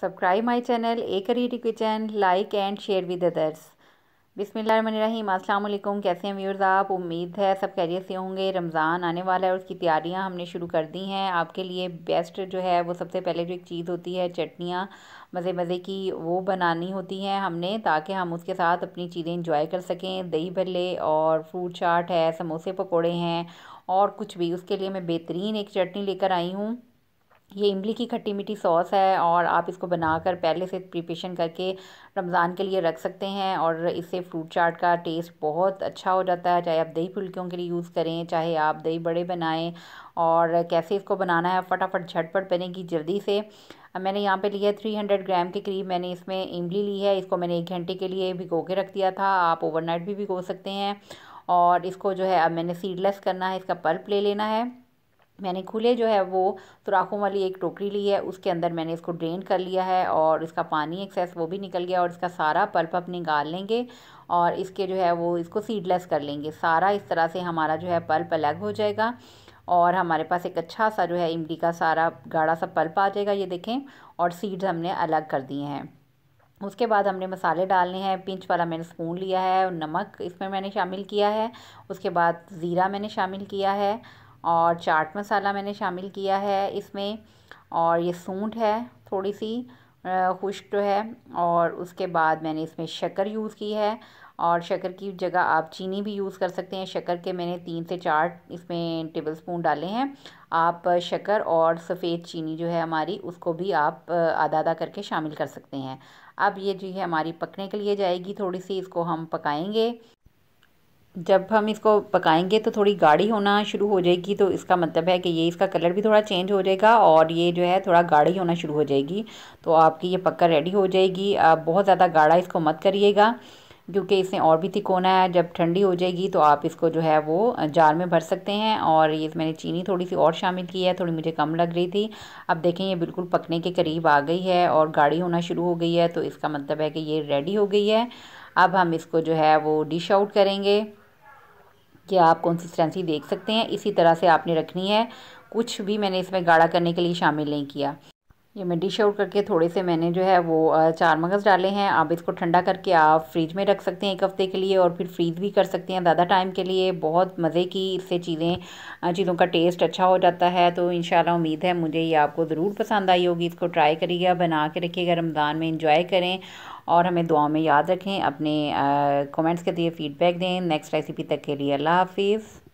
subscribe my channel एक creative kitchen like and share with others बिसमीम वालेकुम कैसे हैं व्यूर्स आप उम्मीद है सब कैरियर से होंगे रमज़ान आने वाला है उसकी तैयारियां हमने शुरू कर दी हैं आपके लिए बेस्ट जो है वो सबसे पहले जो एक चीज़ होती है चटनियां मज़े मज़े की वो बनानी होती हैं हमने ताकि हम उसके साथ अपनी चीज़ें इंजॉय कर सकें दही भल्ले और फ्रूट चाट है समोसे पकौड़े हैं और कुछ भी उसके लिए मैं बेहतरीन एक चटनी लेकर आई हूँ ये इमली की खट्टी मीठी सॉस है और आप इसको बनाकर पहले से प्रिपेशन करके रमज़ान के लिए रख सकते हैं और इससे फ्रूट चाट का टेस्ट बहुत अच्छा हो जाता है चाहे आप दही फुल्कियों के लिए यूज़ करें चाहे आप दही बड़े बनाएं और कैसे इसको बनाना है फटाफट झटपट बनेगी जल्दी से मैंने यहाँ पे लिया है थ्री हंड्रेड ग्राम के करीब मैंने इसमें इमली ली है इसको मैंने एक घंटे के लिए भिगो के रख दिया था आप ओवरनाइट भी भिगो सकते हैं और इसको जो है अब मैंने सीडलेस करना है इसका पल्प ले लेना है मैंने खुले जो है वो सुराखों वाली एक टोकरी ली है उसके अंदर मैंने इसको ड्रेन कर लिया है और इसका पानी एक्सेस वो भी निकल गया और इसका सारा पल्प अब निकाल लेंगे और इसके जो है वो इसको सीडलेस कर लेंगे सारा इस तरह से हमारा जो है पल्प अलग हो जाएगा और हमारे पास एक अच्छा सा जो है इमली का सारा गाढ़ा सा पल्प आ जाएगा ये देखें और सीड्स हमने अलग कर दिए हैं उसके बाद हमने मसाले डालने हैं पिंच वाला मैंने स्पून लिया है और नमक इसमें मैंने शामिल किया है उसके बाद ज़ीरा मैंने शामिल किया है और चाट मसाला मैंने शामिल किया है इसमें और ये सूंठ है थोड़ी सी खुश्क है और उसके बाद मैंने इसमें शक्कर यूज़ की है और शक्कर की जगह आप चीनी भी यूज़ कर सकते हैं शक्कर के मैंने तीन से चार इसमें टेबल स्पून डाले हैं आप शक्कर और सफ़ेद चीनी जो है हमारी उसको भी आप आधा आधा करके शामिल कर सकते हैं अब ये जो है हमारी पकने के लिए जाएगी थोड़ी सी इसको हम पकाएंगे जब हम इसको पकाएंगे तो थोड़ी गाढ़ी होना शुरू हो जाएगी तो इसका मतलब है कि ये इसका कलर भी थोड़ा चेंज हो जाएगा और ये जो है थोड़ा गाढ़ी होना शुरू हो जाएगी तो आपकी ये पक्का रेडी हो जाएगी आप बहुत ज़्यादा गाढ़ा इसको मत करिएगा क्योंकि इसमें और भी तिक होना है जब ठंडी हो जाएगी तो आप इसको जो है वो जार में भर सकते हैं और ये मैंने चीनी थोड़ी सी और शामिल की है थोड़ी मुझे कम लग रही थी अब देखें ये बिल्कुल पकने के करीब आ गई है और गाढ़ी होना शुरू हो गई है तो इसका मतलब है कि ये रेडी हो गई है अब हम इसको जो है वो डिश आउट करेंगे कि आप कंसिस्टेंसी देख सकते हैं इसी तरह से आपने रखनी है कुछ भी मैंने इसमें गाढ़ा करने के लिए शामिल नहीं किया ये मैं डिश आउट करके थोड़े से मैंने जो है वो चार मगज़ डाले हैं आप इसको ठंडा करके आप फ्रिज में रख सकते हैं एक हफ़्ते के लिए और फिर फ्रीज़ भी कर सकते हैं ज़्यादा टाइम के लिए बहुत मज़े की इससे चीज़ें चीज़ों का टेस्ट अच्छा हो जाता है तो इन उम्मीद है मुझे ये आपको ज़रूर पसंद आई होगी इसको ट्राई करिएगा बना के रखिएगा रमज़ान में इंजॉय करें और हमें दुआ में याद रखें अपने कमेंट्स के दिए फीडबैक दें नेक्स्ट रेसिपी तक के लिए अल्लाह हाफिज़